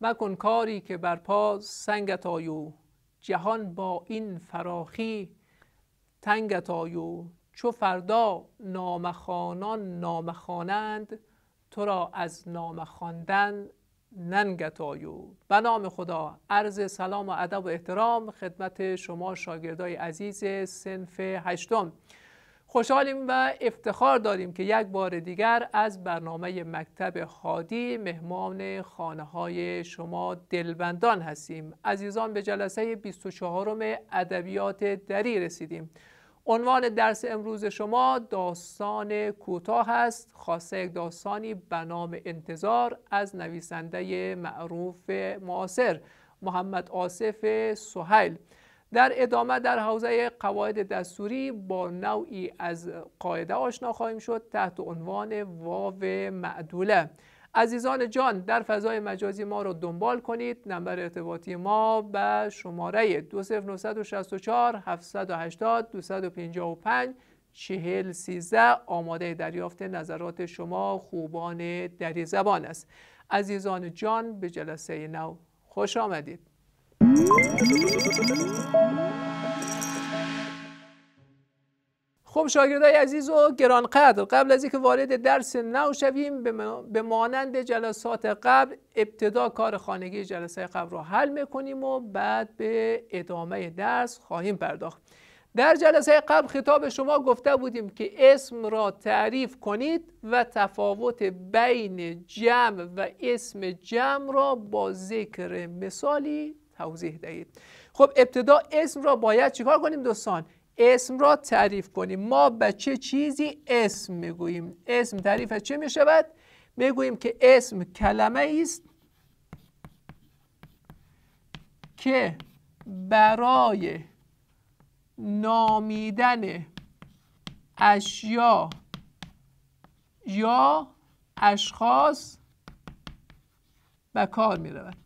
مکن کاری که بر پاس سنگت آیو جهان با این فراخی تنگت آیو چو فردا نامخانان نامخانند تو را از نامخاندن خواندن ننگت آیو به نام خدا عرض سلام و ادب و احترام خدمت شما شاگردای عزیز سنف هشتم خوشحالیم و افتخار داریم که یک بار دیگر از برنامه مکتب خادی مهمان خانه های شما دلبندان هستیم عزیزان به جلسه 24 ادبیات دری رسیدیم عنوان درس امروز شما داستان کوتاه است خاصه یک داستانی به نام انتظار از نویسنده معروف معاصر محمد آصف سهیل در ادامه در حوزه قواعد دستوری با نوعی از قاعده آشنا خواهیم شد تحت عنوان واو معدوله عزیزان جان در فضای مجازی ما رو دنبال کنید نمبر ارتباطی ما به شماره 20964 780 255 چهل آماده دریافت نظرات شما خوبان دری زبان است عزیزان جان به جلسه نو خوش آمدید خب شاگردای عزیز و گرانقدر قبل از اینکه وارد درس نو شویم به مانند جلسات قبل ابتدا کار خانگی جلسه قبل رو حل میکنیم و بعد به ادامه درس خواهیم پرداخت در جلسه قبل خطاب شما گفته بودیم که اسم را تعریف کنید و تفاوت بین جمع و اسم جمع را با ذکر مثالی توضیح دهید خب ابتدا اسم را باید چیکار کنیم دوستان اسم را تعریف کنیم ما به چه چیزی اسم میگوییم اسم تعریف چه میشود میگوییم که اسم کلمه است که برای نامیدن اشیا یا اشخاص به کار می رود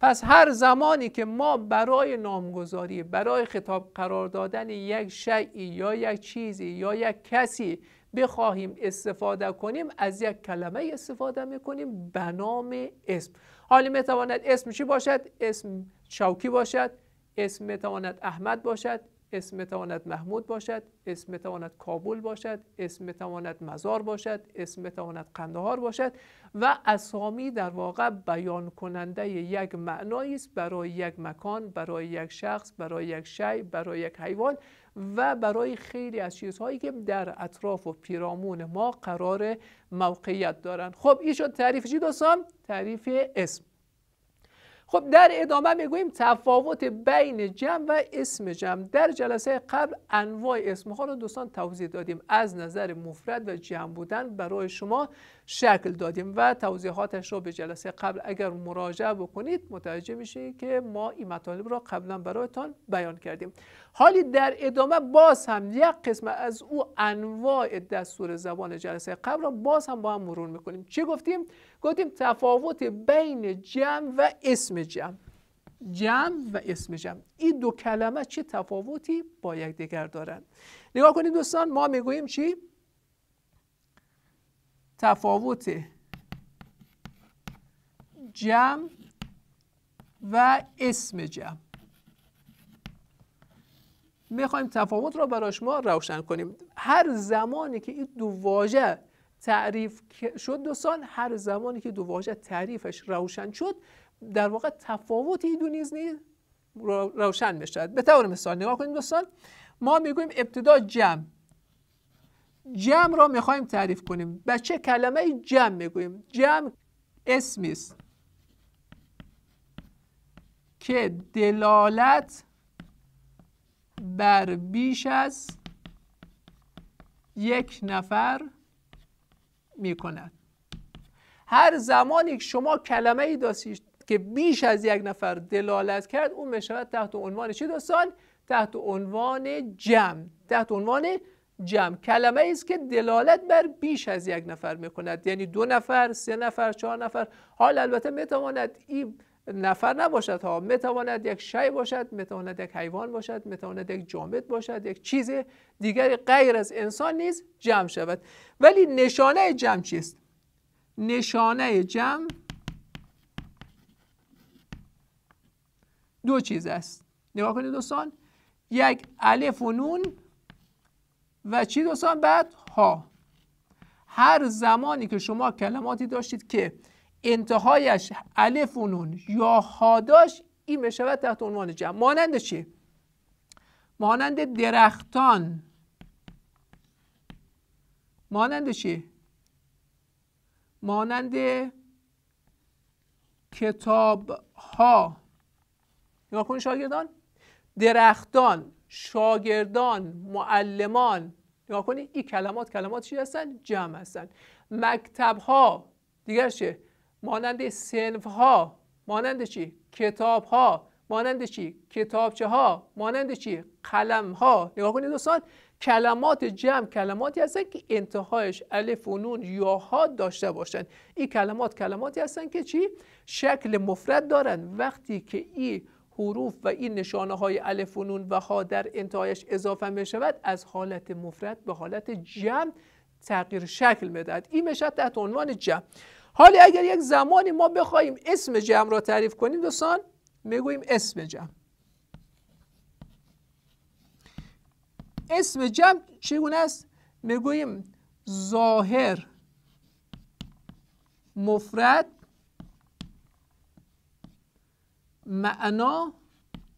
پس هر زمانی که ما برای نامگذاری برای خطاب قرار دادن یک شیعی یا یک چیزی یا یک کسی بخواهیم استفاده کنیم از یک کلمه استفاده میکنیم به نام اسم حالی میتواند اسم چی باشد؟ اسم شوکی باشد اسم میتواند احمد باشد اسم میتواند محمود باشد اسم میتواند کابل باشد اسم میتواند مزار باشد اسم میتواند قندهار باشد و اسامی در واقع بیان کننده یک معنایی است برای یک مکان برای یک شخص برای یک شی برای یک حیوان و برای خیلی از چیزهایی که در اطراف و پیرامون ما قرار موقعیت دارند خب این شد تعریف چی دوستان تعریف اسم خب در ادامه میگوییم تفاوت بین جمع و اسم جمع در جلسه قبل انواع اسم ها رو دوستان توضیح دادیم از نظر مفرد و جمع بودن برای شما شکل دادیم و توضیحاتش رو به جلسه قبل اگر مراجعه بکنید متوجه میشه که ما این مطالب را قبلا برایتان بیان کردیم حالی در ادامه باز هم یک قسم از او انواع دستور زبان جلسه قبل را باز هم با هم مرور میکنیم چی گفتیم گفتیم تفاوت بین جمع و اسم جمع جمع و اسم جمع این دو کلمه چه تفاوتی با یکدیگر دارند نگاه کنید دوستان ما میگوییم چی تفاوت جمع و اسم جمع میخوایم تفاوت را برای شما روشن کنیم هر زمانی که این دو واژه تعریف شد دو سال هر زمانی که دو واژه تعریفش روشن شد در واقع تفاوتی دو نیز نیز روشن میشه به طور مثال نگاه کنید دوستان ما میگوییم ابتدا جمع جمع را میخوایم تعریف کنیم به چه کلمه جمع میگوییم جمع اسمی است که دلالت بر بیش از یک نفر می کند هر زمانی که شما کلمه ای داشتید که بیش از یک نفر دلالت کرد اون می تحت عنوان چه دوستان تحت عنوان جمع تحت عنوان جمع کلمه ای است که دلالت بر بیش از یک نفر می یعنی دو نفر سه نفر چهار نفر حال البته میتواند این نفر نباشد ها میتواند یک شی باشد میتواند یک حیوان باشد میتواند یک جامد باشد یک چیز دیگری غیر از انسان نیز جمع شود ولی نشانه جمع چیست نشانه جمع دو چیز است نگاه کنید دوستان یک الف و نون و چی دوستان بعد ها هر زمانی که شما کلماتی داشتید که انتهایش نون یا هاداش این میشود تحت عنوان جمع مانند چیه مانند درختان مانند چیه مانند کتاب ها نگاه کنید شاگردان درختان شاگردان معلمان نگاه کنید این کلمات کلمات چی هستن جمع هستن مکتب ها دیگر چه مانند سنف ها مانند چی کتاب ها مانند چی کتابچه ها مانند چی قلم ها نگاه کنید دوستان کلمات جمع کلماتی هستن که انتهایش الف و نون یا ها داشته باشند این کلمات کلماتی هستن که چی شکل مفرد دارن وقتی که این حروف و این نشانه های الف و نون و ها در انتهایش اضافه می شود از حالت مفرد به حالت جمع تغییر شکل میدهد این میشه تحت عنوان جمع حالا اگر یک زمانی ما بخوایم اسم جمع را تعریف کنیم دوستان میگوییم اسم جمع اسم جمع چگونه است میگوییم ظاهر مفرد معنا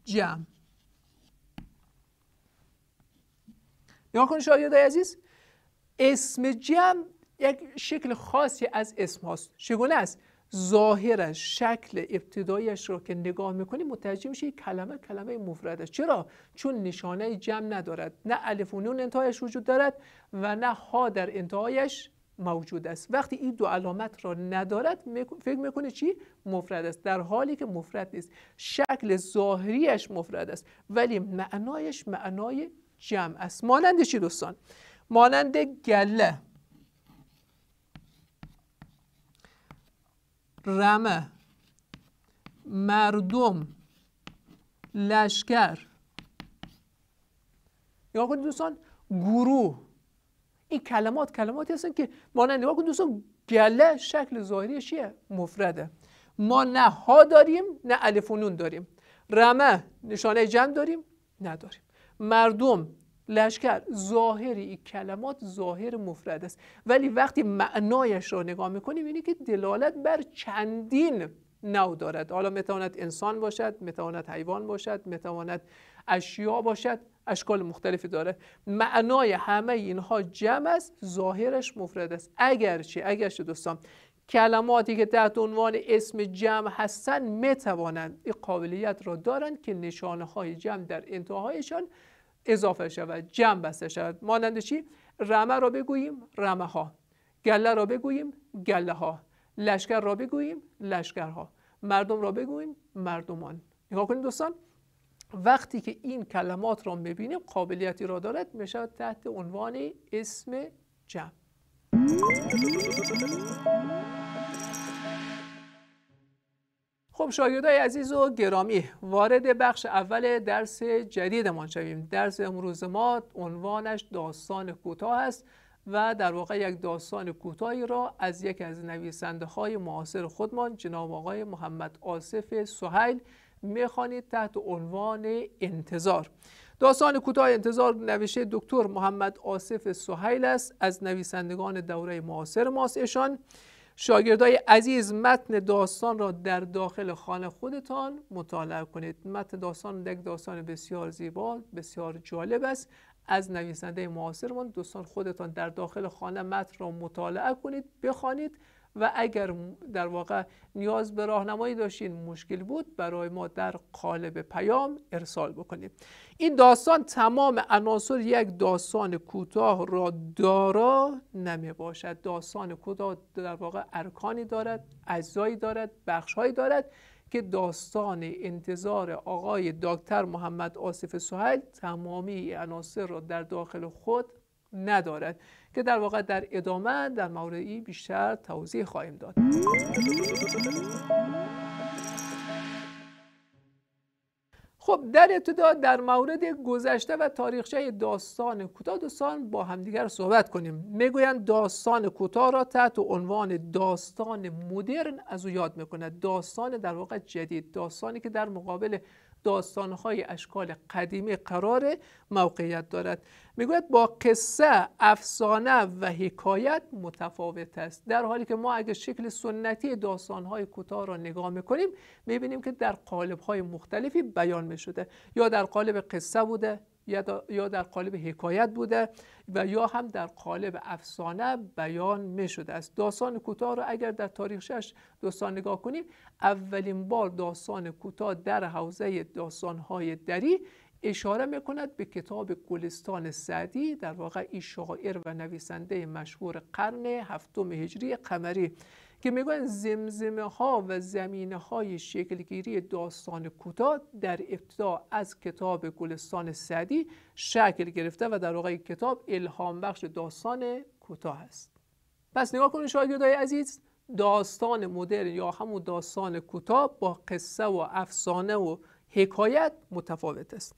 جمع نگاه کنید های عزیز اسم جمع یک شکل خاصی از اسم هاست چگونه است ظاهرش شکل ابتدایش را که نگاه میکنی متوجه میشه کلمه کلمه مفرد است چرا چون نشانه جمع ندارد نه الف و نون انتهایش وجود دارد و نه ها در انتهایش موجود است وقتی این دو علامت را ندارد فکر میکنه چی مفرد است در حالی که مفرد نیست شکل ظاهریش مفرد است ولی معنایش معنای جمع است مانند چی دوستان مانند گله رمه مردم لشکر نگاه کنید دوستان گروه این کلمات کلماتی هستن که مانند نگاه کنید دوستان گله شکل ظاهری چیه مفرده ما نه ها داریم نه الف داریم رمه نشانه جمع داریم نداریم مردم لشکر ظاهری این کلمات ظاهر مفرد است ولی وقتی معنایش را نگاه میکنیم اینه که دلالت بر چندین نو دارد حالا میتواند انسان باشد میتواند حیوان باشد میتواند اشیا باشد اشکال مختلفی دارد معنای همه اینها جمع است ظاهرش مفرد است اگرچه اگرچه دوستان کلماتی که تحت عنوان اسم جمع هستن، میتوانند این قابلیت را دارند که نشانه های جمع در انتهایشان اضافه شود جمع بسته شود مانند چی رمه را بگوییم رمه ها گله را بگوییم گله ها لشکر را بگوییم لشکرها مردم را بگوییم مردمان نگاه کنید دوستان وقتی که این کلمات را ببینیم قابلیتی را دارد میشود تحت عنوان اسم جمع خب شاگردای عزیز و گرامی وارد بخش اول درس جدیدمان شویم درس امروز ما عنوانش داستان کوتاه است و در واقع یک داستان کوتاهی را از یکی از نویسنده های معاصر خودمان جناب آقای محمد آصف سهیل میخوانید تحت عنوان انتظار داستان کوتاه انتظار نوشته دکتر محمد آصف سهیل است از نویسندگان دوره معاصر ماست شاگردای عزیز متن داستان را در داخل خانه خودتان مطالعه کنید متن داستان یک داستان بسیار زیبا بسیار جالب است از نویسنده معاصرمان دوستان خودتان در داخل خانه متن را مطالعه کنید بخوانید و اگر در واقع نیاز به راهنمایی داشتین مشکل بود برای ما در قالب پیام ارسال بکنید این داستان تمام عناصر یک داستان کوتاه را دارا نمی باشد داستان کوتاه در واقع ارکانی دارد اجزایی دارد بخشهایی دارد که داستان انتظار آقای دکتر محمد آصف سهیل تمامی عناصر را در داخل خود ندارد که در واقع در ادامه در موردی بیشتر توضیح خواهیم داد خب در ابتدا در مورد گذشته و تاریخچه داستان کوتاه دوستان با همدیگر صحبت کنیم میگویند داستان کوتاه را تحت عنوان داستان مدرن از او یاد میکند داستان در واقع جدید داستانی که در مقابل داستانهای اشکال قدیمی قرار موقعیت دارد میگوید با قصه افسانه و حکایت متفاوت است در حالی که ما اگر شکل سنتی داستانهای کوتاه را نگاه میکنیم میبینیم که در قالبهای مختلفی بیان میشده یا در قالب قصه بوده یا در قالب حکایت بوده و یا هم در قالب افسانه بیان می شده است داستان کوتاه رو اگر در تاریخش داستان نگاه کنیم اولین بار داستان کوتاه در حوزه داستانهای دری اشاره میکند به کتاب گلستان سعدی در واقع این شاعر و نویسنده مشهور قرن هفتم هجری قمری که میگن زمزمه ها و زمینه های شکلگیری داستان کوتاه در ابتدا از کتاب گلستان سعدی شکل گرفته و در واقع کتاب الهام بخش داستان کوتاه است پس نگاه کنید شاگردای عزیز داستان مدرن یا همون داستان کوتاه با قصه و افسانه و حکایت متفاوت است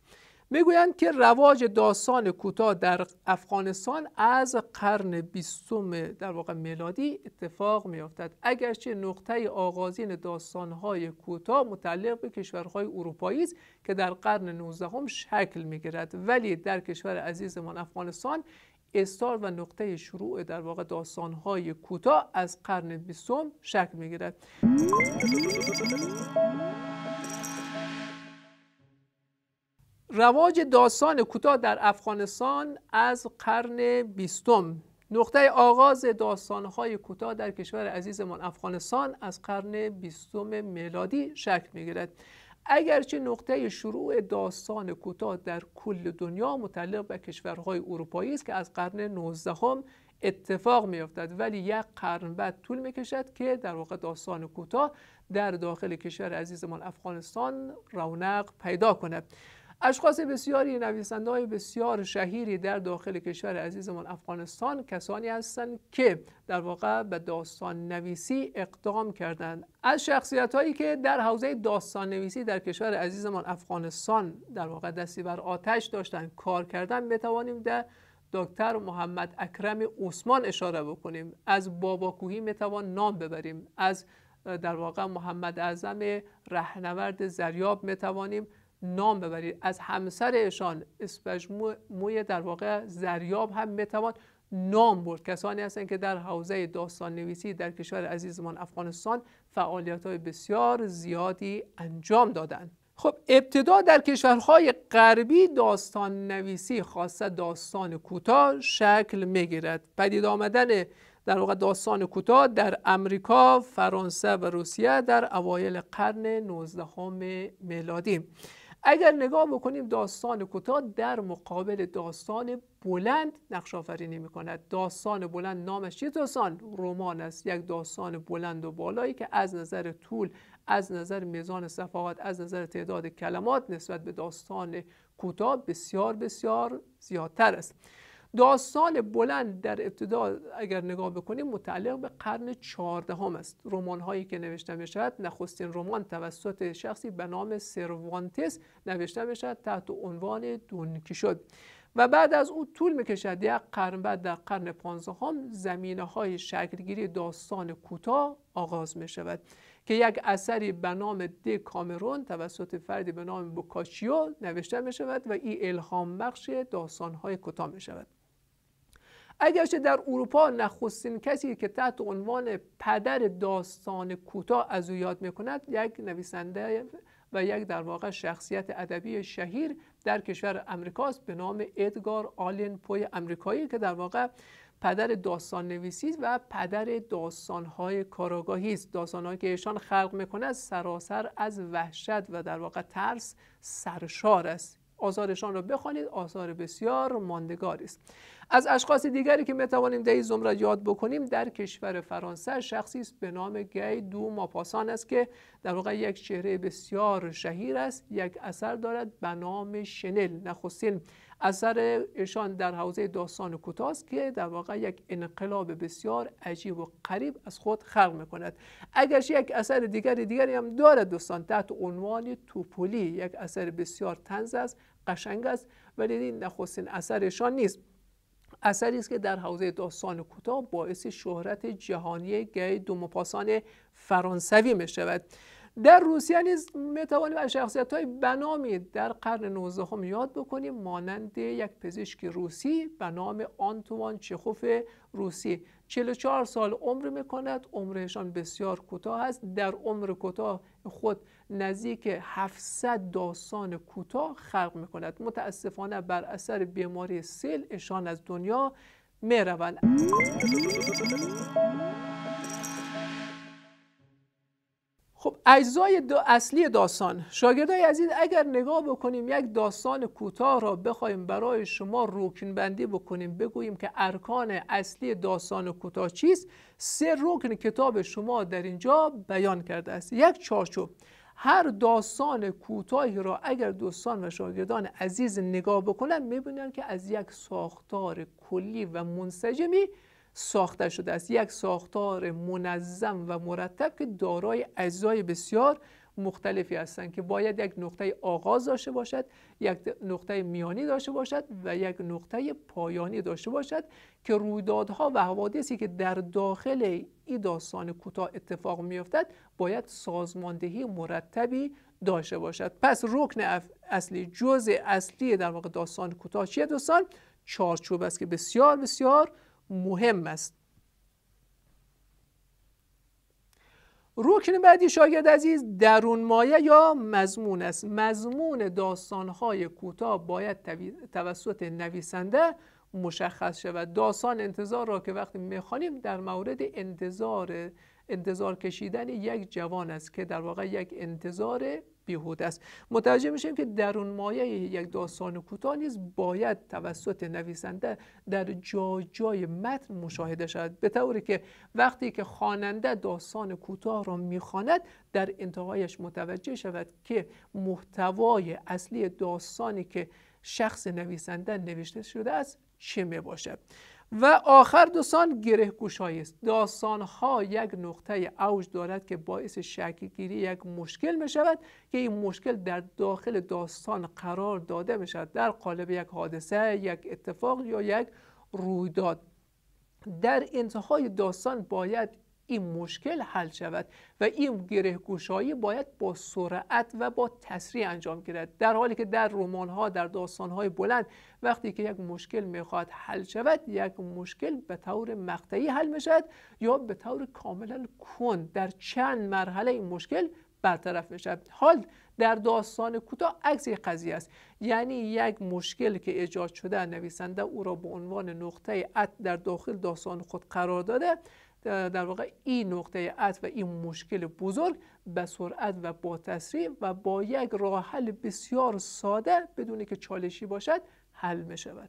میگویند که رواج داستان کوتاه در افغانستان از قرن بیستم در واقع میلادی اتفاق میافتد اگرچه نقطه آغازین داستانهای کوتاه متعلق به کشورهای اروپایی است که در قرن 19 شکل میگیرد ولی در کشور عزیزمان افغانستان استار و نقطه شروع در واقع داستانهای کوتاه از قرن بیستم شکل میگیرد رواج داستان کوتاه در افغانستان از قرن بیستم نقطه آغاز داستانهای کوتاه در کشور عزیزمان افغانستان از قرن بیستم میلادی شکل میگیرد اگرچه نقطه شروع داستان کوتاه در کل دنیا متعلق به کشورهای اروپایی است که از قرن 19 اتفاق میافتد ولی یک قرن بعد طول میکشد که در واقع داستان کوتاه در داخل کشور عزیزمان افغانستان رونق پیدا کند اشخاص بسیاری نویسنده های بسیار شهیری در داخل کشور عزیزمان افغانستان کسانی هستند که در واقع به داستان نویسی اقدام کردند از شخصیت هایی که در حوزه داستان نویسی در کشور عزیزمان افغانستان در واقع دستی بر آتش داشتند کار کردن میتوانیم در دکتر محمد اکرم عثمان اشاره بکنیم از باباکوهی میتوان نام ببریم از در واقع محمد اعظم رهنورد زریاب میتوانیم نام ببرید از همسرشان اسپژمو موی در واقع زریاب هم میتوان نام برد کسانی هستند که در حوزه داستان نویسی در کشور عزیزمان افغانستان فعالیت های بسیار زیادی انجام دادند خب ابتدا در کشورهای غربی داستان نویسی خاصه داستان کوتاه شکل میگیرد پدید آمدن در واقع داستان کوتاه در امریکا، فرانسه و روسیه در اوایل قرن 19 میلادی اگر نگاه بکنیم داستان کوتاه در مقابل داستان بلند نقش آفرینی می کند داستان بلند نامش چی داستان رمان است یک داستان بلند و بالایی که از نظر طول از نظر میزان صفحات از نظر تعداد کلمات نسبت به داستان کوتاه بسیار بسیار زیادتر است داستان بلند در ابتدا اگر نگاه بکنیم متعلق به قرن چهاردهم است رمان هایی که نوشته می شود نخستین رمان توسط شخصی به نام سروانتس نوشته می شود تحت عنوان دونکی شد و بعد از او طول میکشد یک قرن بعد در قرن پانزدهم زمینه های شکلگیری داستان کوتاه آغاز می شود که یک اثری به نام د کامرون توسط فردی به نام بوکاچیو نوشته می شود و ای الهام بخش داستان های کوتاه می شود اگرچه در اروپا نخستین کسی که تحت عنوان پدر داستان کوتاه از او یاد میکند یک نویسنده و یک در واقع شخصیت ادبی شهیر در کشور امریکاست به نام ادگار آلین پوی امریکایی که در واقع پدر داستان نویسی و پدر داستانهای کاراگاهی است داستانهایی که ایشان خلق میکند سراسر از وحشت و در واقع ترس سرشار است آثارشان را بخوانید آثار بسیار ماندگار است از اشخاص دیگری که میتوانیم در این زمره یاد بکنیم در کشور فرانسه شخصی است به نام گی دو ماپاسان است که در واقع یک چهره بسیار شهیر است یک اثر دارد به نام شنل نخستین اثر ایشان در حوزه داستان است که در واقع یک انقلاب بسیار عجیب و قریب از خود خلق میکند اگرش یک اثر دیگری دیگری هم دارد دوستان تحت عنوان توپولی یک اثر بسیار تنز است قشنگ است ولی این نخستین اثرشان نیست اثری است که در حوزه داستان کوتاه باعث شهرت جهانی گه دوموپاسان فرانسوی می شود در روسیه نیز توانیم از شخصیت های بنامی در قرن 19 هم یاد بکنیم مانند یک پزشک روسی به نام آنتوان چخوف روسی 44 سال عمر میکند عمرشان بسیار کوتاه است در عمر کوتاه خود نزدیک 700 داستان کوتاه خلق می کند متاسفانه بر اثر بیماری سیل اشان از دنیا می خب اجزای اصلی داستان شاگردای عزیز اگر نگاه بکنیم یک داستان کوتاه را بخوایم برای شما روکن بندی بکنیم بگوییم که ارکان اصلی داستان کوتاه چیست سه رکن کتاب شما در اینجا بیان کرده است یک چارچوب هر داستان کوتاهی را اگر دوستان و شاگردان عزیز نگاه بکنند میبینن که از یک ساختار کلی و منسجمی ساخته شده است یک ساختار منظم و مرتب که دارای اجزای بسیار مختلفی هستند که باید یک نقطه آغاز داشته باشد یک نقطه میانی داشته باشد و یک نقطه پایانی داشته باشد که رویدادها و حوادثی که در داخل این داستان کوتاه اتفاق میافتد باید سازماندهی مرتبی داشته باشد پس رکن اصلی جزء اصلی در واقع داستان کوتاه چیه دوستان چارچوب است که بسیار بسیار مهم است روکن بعدی شاگرد عزیز درون مایه یا مضمون است مضمون داستانهای کوتاه باید توسط نویسنده مشخص شود داستان انتظار را که وقتی میخوانیم در مورد انتظار انتظار کشیدن یک جوان است که در واقع یک انتظار بیهوده است متوجه میشیم که درون مایه یک داستان کوتاه نیز باید توسط نویسنده در جای جای متن مشاهده شود به طوری که وقتی که خواننده داستان کوتاه را میخواند در انتهایش متوجه شود که محتوای اصلی داستانی که شخص نویسنده نوشته شده است چه میباشد. باشد و آخر داستان گره است داستان ها یک نقطه اوج دارد که باعث گیری یک مشکل می شود که این مشکل در داخل داستان قرار داده می شود در قالب یک حادثه یک اتفاق یا یک رویداد در انتهای داستان باید این مشکل حل شود و این گره گوشایی باید با سرعت و با تسریع انجام گیرد در حالی که در رمان ها در داستان های بلند وقتی که یک مشکل میخواد حل شود یک مشکل به طور مقطعی حل شود یا به طور کاملا کن در چند مرحله این مشکل برطرف شود حال در داستان کوتاه عکس قضیه است یعنی یک مشکل که ایجاد شده نویسنده او را به عنوان نقطه عطف در داخل داستان خود قرار داده در واقع این نقطه عطف و این مشکل بزرگ به سرعت و با تسریع و با یک راه حل بسیار ساده بدون که چالشی باشد حل می شود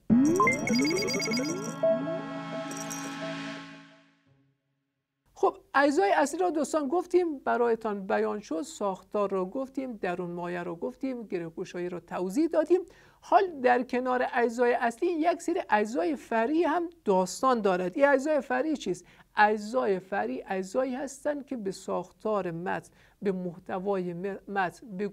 خب اجزای اصلی را دوستان گفتیم برایتان بیان شد ساختار را گفتیم درون مایه را گفتیم گوشایی را توضیح دادیم حال در کنار اجزای اصلی یک سری اجزای فرعی هم داستان دارد این اجزای فری چیست اجزای فری اجزایی هستند که به ساختار متن به محتوای متن به,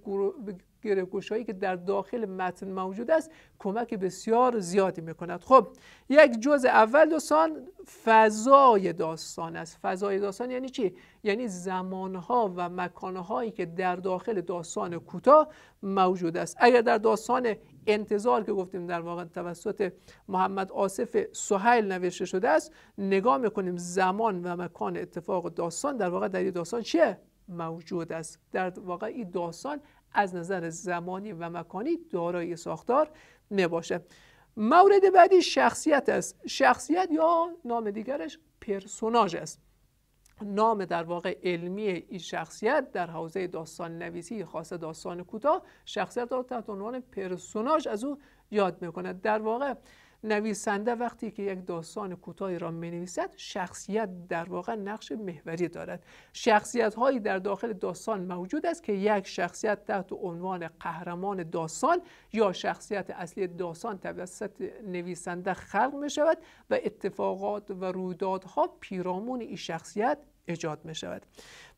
به گرهگوشایی که در داخل متن موجود است کمک بسیار زیادی میکند خب یک جزء اول دوستان فضای داستان است فضای داستان یعنی چی یعنی زمانها و مکانهایی که در داخل داستان کوتاه موجود است اگر در داستان انتظار که گفتیم در واقع توسط محمد آصف سهیل نوشته شده است نگاه میکنیم زمان و مکان اتفاق داستان در واقع در این داستان چیه موجود است در واقع این داستان از نظر زمانی و مکانی دارای ساختار نباشه مورد بعدی شخصیت است شخصیت یا نام دیگرش پرسوناج است نام در واقع علمی این شخصیت در حوزه داستان نویسی خاص داستان کوتاه شخصیت را تحت عنوان پرسوناژ از او یاد میکند در واقع نویسنده وقتی که یک داستان کوتاهی را مینویسد شخصیت در واقع نقش محوری دارد شخصیت هایی در داخل داستان موجود است که یک شخصیت تحت عنوان قهرمان داستان یا شخصیت اصلی داستان توسط نویسنده خلق می شود و اتفاقات و رویدادها پیرامون این شخصیت ایجاد می شود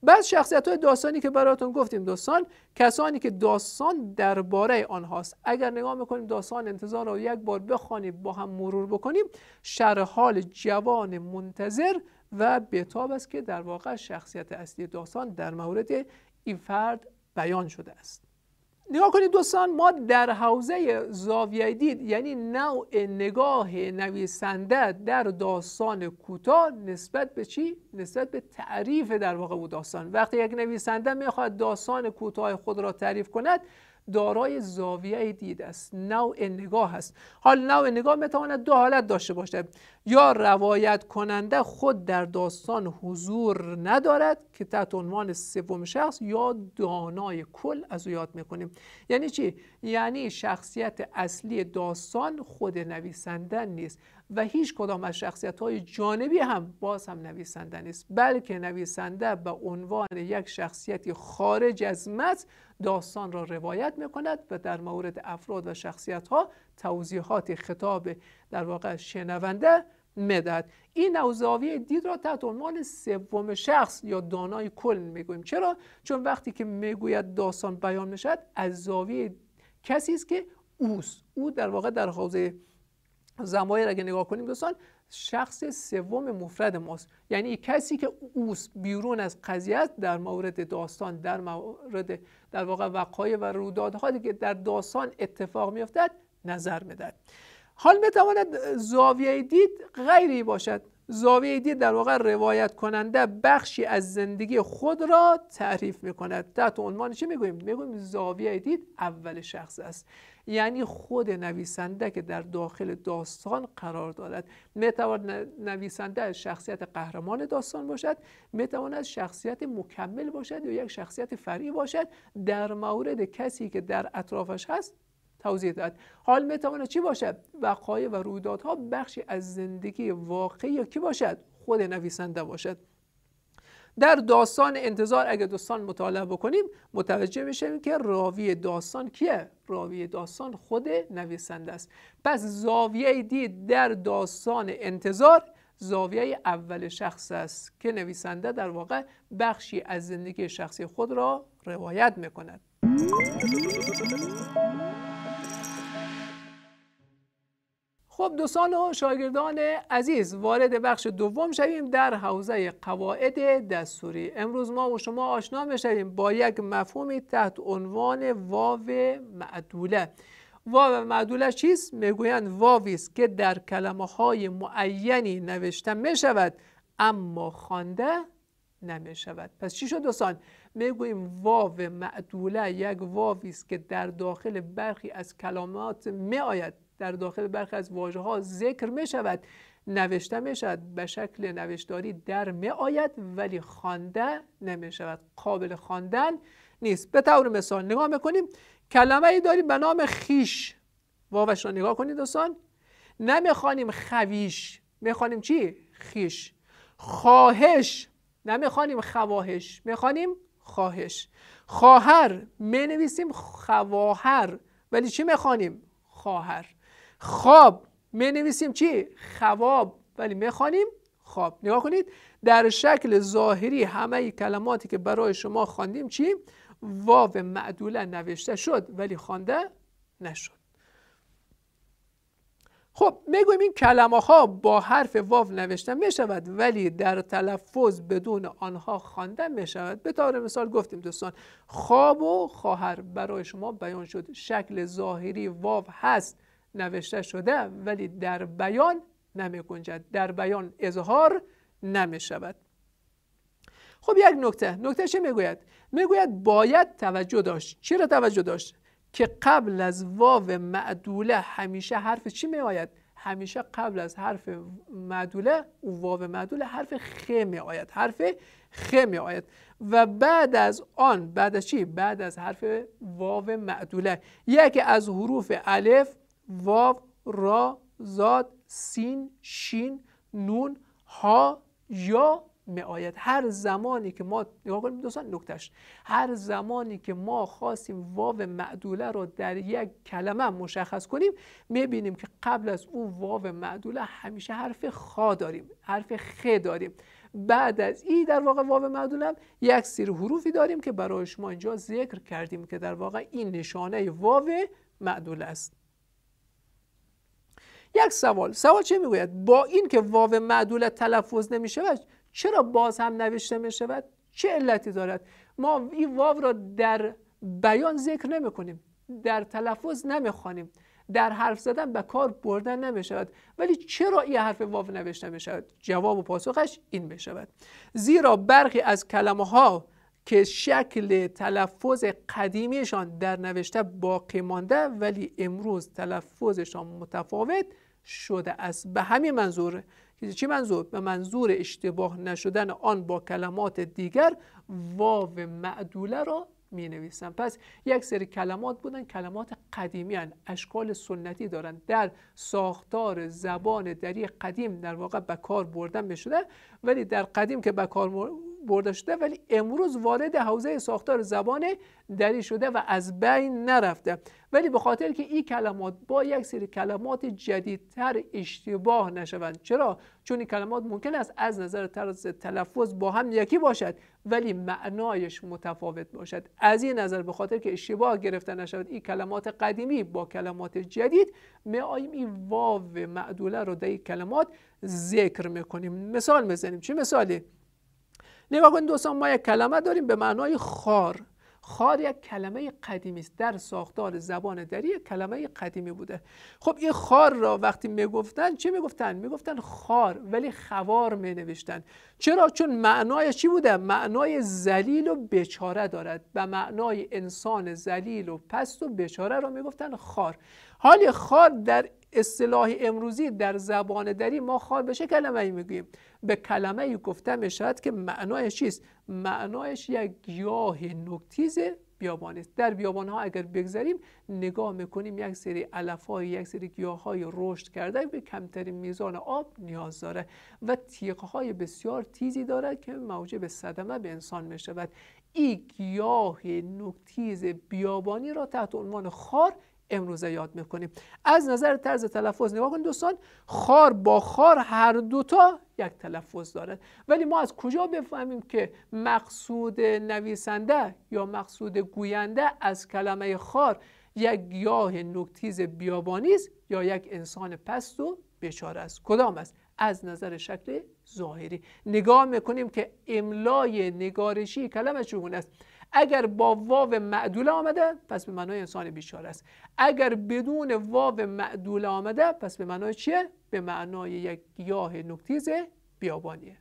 بعض شخصیت های داستانی که براتون گفتیم داستان کسانی که داستان درباره آنهاست اگر نگاه میکنیم داستان انتظار رو یک بار بخوانیم با هم مرور بکنیم شر حال جوان منتظر و بتاب است که در واقع شخصیت اصلی داستان در مورد این فرد بیان شده است نگاه کنید دوستان ما در حوزه زاویه دید یعنی نوع نگاه نویسنده در داستان کوتاه نسبت به چی نسبت به تعریف در واقع او داستان وقتی یک نویسنده میخواد داستان کوتاه خود را تعریف کند دارای زاویه دید است نوع نگاه است حال نوع نگاه میتواند دو حالت داشته باشد یا روایت کننده خود در داستان حضور ندارد که تحت عنوان سوم شخص یا دانای کل از او یاد میکنیم یعنی چی یعنی شخصیت اصلی داستان خود نویسنده نیست و هیچ کدام از شخصیت های جانبی هم باز هم نویسنده نیست بلکه نویسنده به عنوان یک شخصیتی خارج از متن داستان را روایت میکند و در مورد افراد و شخصیت ها توضیحات خطاب در واقع شنونده مدد این نوزاوی دید را تحت عنوان سوم شخص یا دانای کل میگویم چرا چون وقتی که میگوید داستان بیان میشد از زاویه کسی است که اوست او در واقع در حوزه را اگه نگاه کنیم دوستان شخص سوم مفرد ماست یعنی کسی که اوس بیرون از قضیه است در مورد داستان در مورد در واقع وقایع و رویدادهایی که در داستان اتفاق میافتد نظر میدهد حال میتواند زاویه دید غیری باشد زاویه دید در واقع روایت کننده بخشی از زندگی خود را تعریف میکند تحت عنوان چه میگویم میگویم زاویه دید اول شخص است یعنی خود نویسنده که در داخل داستان قرار دارد میتواند نویسنده شخصیت قهرمان داستان باشد میتواند شخصیت مکمل باشد یا یک شخصیت فرعی باشد در مورد کسی که در اطرافش هست توضیح داد حال میتواند چی باشد وقایع و رویدادها بخشی از زندگی واقعی یا کی باشد خود نویسنده باشد در داستان انتظار اگر دوستان مطالعه بکنیم متوجه میشیم که راوی داستان کیه راوی داستان خود نویسنده است پس زاویه دید در داستان انتظار زاویه اول شخص است که نویسنده در واقع بخشی از زندگی شخصی خود را روایت میکند خب دوستان و شاگردان عزیز وارد بخش دوم شویم در حوزه قواعد دستوری امروز ما و شما آشنا میشویم با یک مفهومی تحت عنوان واو معدوله واو معدوله چیست میگویند واوی است که در کلمه های معینی نوشته می شود اما خوانده نمی شود پس چی شد دوستان میگوییم واو معدوله یک واوی است که در داخل برخی از کلمات می آید در داخل برخی از واژه ها ذکر می شود نوشته می شود به شکل نوشتاری در می آید ولی خوانده نمی شود قابل خواندن نیست به طور مثال نگاه میکنیم کلمه ای داریم به نام خیش واوش را نگاه کنید دوستان نمیخوانیم خویش میخوانیم چی خیش خواهش نمیخوانیم خواهش میخوانیم خواهش خواهر مینویسیم خواهر ولی چی میخوانیم خواهر خواب می نویسیم چی؟ خواب ولی میخوانیم خواب نگاه کنید در شکل ظاهری همه کلماتی که برای شما خواندیم چی؟ واو معدوله نوشته شد ولی خوانده نشد خب میگویم این کلمه ها با حرف واو نوشته می ولی در تلفظ بدون آنها خوانده می شود به طور مثال گفتیم دوستان خواب و خواهر برای شما بیان شد شکل ظاهری واو هست نوشته شده ولی در بیان نمی گنجد در بیان اظهار نمی شود خب یک نکته نکته چه میگوید میگوید باید توجه داشت چرا توجه داشت که قبل از واو معدوله همیشه حرف چی می آید همیشه قبل از حرف معدوله واو معدوله حرف خ می آید حرف خ می آید و بعد از آن بعد از چی بعد از حرف واو معدوله یکی از حروف الف واو را زاد سین شین نون ها یا معایت هر زمانی که ما نگاه کنیم دوستان نکتش هر زمانی که ما خواستیم واو معدوله را در یک کلمه مشخص کنیم میبینیم که قبل از اون واو معدوله همیشه حرف خا داریم حرف خ داریم بعد از ای در واقع واو معدوله یک سری حروفی داریم که برای شما اینجا ذکر کردیم که در واقع این نشانه واو معدوله است یک سوال سوال چه میگوید با این که واو معدولت تلفظ شود، چرا باز هم نوشته شود؟ چه علتی دارد ما این واو را در بیان ذکر نمی کنیم، در تلفظ نمیخوانیم در حرف زدن به کار بردن نمی شود ولی چرا این حرف واو نوشته می شود جواب و پاسخش این می شود زیرا برخی از کلمه ها که شکل تلفظ قدیمیشان در نوشته باقی مانده ولی امروز تلفظشان متفاوت شده است به همین منظور چی منظور؟ به منظور اشتباه نشدن آن با کلمات دیگر واو معدوله را می نویسن. پس یک سری کلمات بودن کلمات قدیمی هن. اشکال سنتی دارن در ساختار زبان دری قدیم در واقع به کار بردن می ولی در قدیم که به کار برده شده ولی امروز وارد حوزه ساختار زبان دری شده و از بین نرفته ولی به خاطر که این کلمات با یک سری کلمات جدیدتر اشتباه نشوند چرا چون این کلمات ممکن است از نظر طرز تلفظ با هم یکی باشد ولی معنایش متفاوت باشد از این نظر به خاطر که اشتباه گرفته نشود این کلمات قدیمی با کلمات جدید میایم این واو معدوله رو در این کلمات ذکر میکنیم مثال میزنیم چه مثالی نگاه کنید دوستان ما یک کلمه داریم به معنای خار خار یک کلمه قدیمی است در ساختار زبان دری یک کلمه قدیمی بوده خب این خار را وقتی میگفتن چه میگفتن میگفتن خار ولی خوار نوشتن چرا چون معنای چی بوده معنای ذلیل و بچاره دارد و معنای انسان ذلیل و پست و بچاره را میگفتن خار حال خار در اصطلاح امروزی در زبان دری ما خار به چه کلمه میگوییم به کلمه ای گفته می که معنایش چیست معنایش یک گیاه نکتیز بیابانی است در بیابان ها اگر بگذریم نگاه میکنیم یک سری علف های یک سری گیاه های رشد کرده به کمترین میزان آب نیاز داره و تیغ های بسیار تیزی داره که موجب صدمه به انسان می شود این گیاه نکتیز بیابانی را تحت عنوان خار امروزه یاد میکنیم از نظر طرز تلفظ نگاه کنید دوستان خار با خار هر دوتا یک تلفظ دارد ولی ما از کجا بفهمیم که مقصود نویسنده یا مقصود گوینده از کلمه خار یک گیاه نکتیز بیابانی است یا یک انسان پست و بیچاره است کدام است از نظر شکل ظاهری نگاه میکنیم که املای نگارشی کلمه چگونه است اگر با واو معدول آمده پس به معنای انسان بیچاره است اگر بدون واو معدول آمده پس به معنای چیه به معنای یک گیاه نکتیز بیابانیه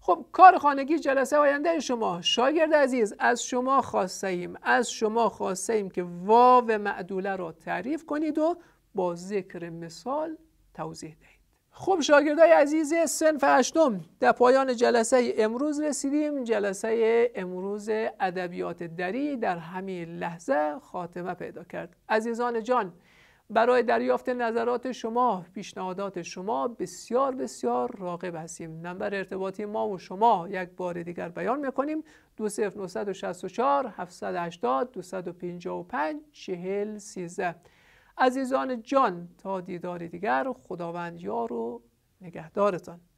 خب کار خانگی جلسه آینده شما شاگرد عزیز از شما خواسته ایم از شما خواسته ایم که واو معدوله را تعریف کنید و با ذکر مثال توضیح دهید خب شاگردای عزیز سنف هشتم در پایان جلسه امروز رسیدیم جلسه امروز ادبیات دری در همین لحظه خاتمه پیدا کرد عزیزان جان برای دریافت نظرات شما پیشنهادات شما بسیار بسیار راقب هستیم نمبر ارتباطی ما و شما یک بار دیگر بیان میکنیم 20964 780 255 40 عزیزان جان تا دیدار دیگر خداوند یار و نگهدارتان